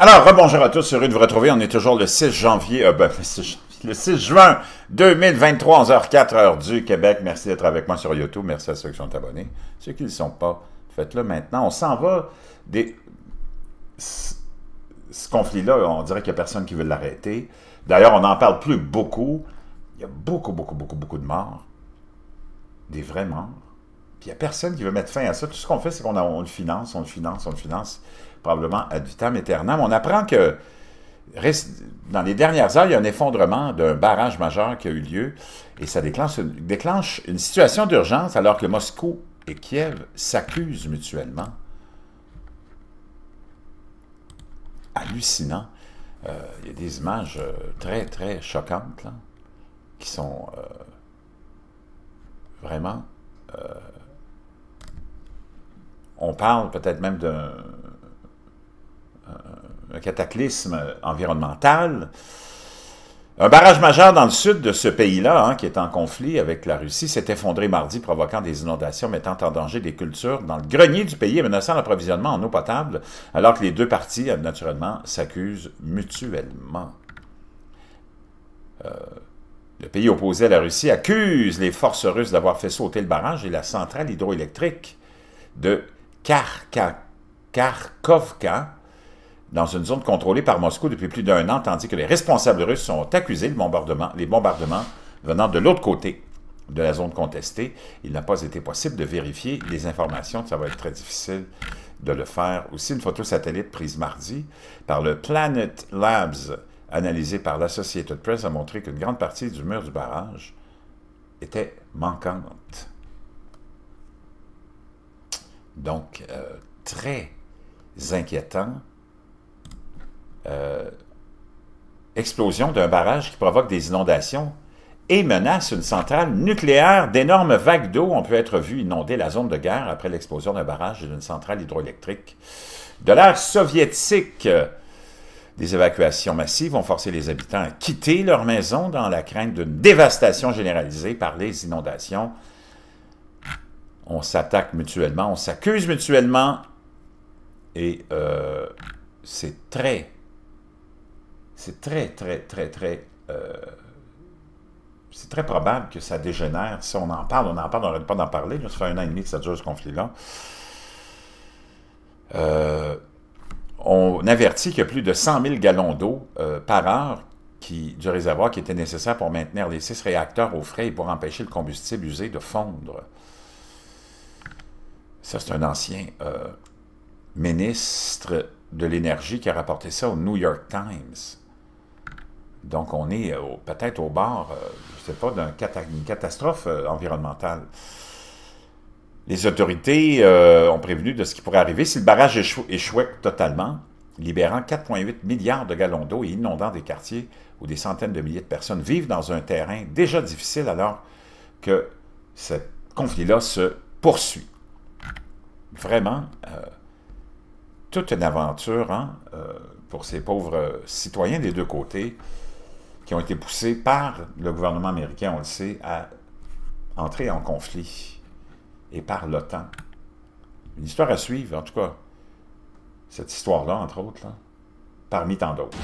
Alors, rebonjour à tous, heureux de vous retrouver. On est toujours le 6 janvier, euh, ben, le 6 juin 2023, 11h04, heure du Québec. Merci d'être avec moi sur YouTube. Merci à ceux qui sont abonnés. Ceux qui ne le sont pas, faites-le maintenant. On s'en va des... Ce conflit-là, on dirait qu'il n'y a personne qui veut l'arrêter. D'ailleurs, on n'en parle plus beaucoup. Il y a beaucoup, beaucoup, beaucoup, beaucoup de morts. Des vrais morts. Puis il n'y a personne qui veut mettre fin à ça. Tout ce qu'on fait, c'est qu'on le finance, on le finance, on le finance, probablement à du temps éternel. On apprend que dans les dernières heures, il y a un effondrement d'un barrage majeur qui a eu lieu et ça déclenche, une situation d'urgence alors que Moscou et Kiev s'accusent mutuellement. Hallucinant. Euh, il y a des images euh, très, très choquantes qui sont euh, vraiment on parle peut-être même d'un euh, cataclysme environnemental. Un barrage majeur dans le sud de ce pays-là, hein, qui est en conflit avec la Russie, s'est effondré mardi, provoquant des inondations mettant en danger des cultures dans le grenier du pays et menaçant l'approvisionnement en eau potable, alors que les deux parties, naturellement, s'accusent mutuellement. Euh, le pays opposé à la Russie accuse les forces russes d'avoir fait sauter le barrage et la centrale hydroélectrique de Karkovka, dans une zone contrôlée par Moscou depuis plus d'un an, tandis que les responsables russes sont accusés de bombardement, les bombardements venant de l'autre côté de la zone contestée. Il n'a pas été possible de vérifier les informations. Ça va être très difficile de le faire. Aussi, une photo satellite prise mardi par le Planet Labs, analysée par l'Associated Press, a montré qu'une grande partie du mur du barrage était manquante. Donc, euh, très inquiétant. Euh, explosion d'un barrage qui provoque des inondations et menace une centrale nucléaire. D'énormes vagues d'eau ont pu être vues inonder la zone de guerre après l'explosion d'un barrage et d'une centrale hydroélectrique. De l'ère soviétique, des évacuations massives ont forcé les habitants à quitter leur maison dans la crainte d'une dévastation généralisée par les inondations on s'attaque mutuellement, on s'accuse mutuellement, et euh, c'est très, c'est très, très, très, très, euh, c'est très probable que ça dégénère. Si on en parle, on en parle, on n'arrête pas d'en parler. ça fait un an et demi que ça dure ce conflit-là. Euh, on avertit qu'il y a plus de 100 000 gallons d'eau par heure qui, du réservoir qui était nécessaire pour maintenir les six réacteurs au frais et pour empêcher le combustible usé de fondre ça c'est un ancien euh, ministre de l'énergie qui a rapporté ça au New York Times. Donc on est euh, peut-être au bord, euh, je ne sais pas, d'une catastrophe environnementale. Les autorités ont prévenu de ce qui pourrait arriver si le barrage échouait totalement, libérant 4,8 milliards de gallons d'eau et inondant des quartiers où des centaines de milliers de personnes vivent dans un terrain déjà difficile alors que ce conflit-là se poursuit vraiment euh, toute une aventure hein, euh, pour ces pauvres citoyens des deux côtés qui ont été poussés par le gouvernement américain, on le sait, à entrer en conflit et par l'OTAN. Une histoire à suivre, en tout cas, cette histoire-là, entre autres, parmi tant d'autres.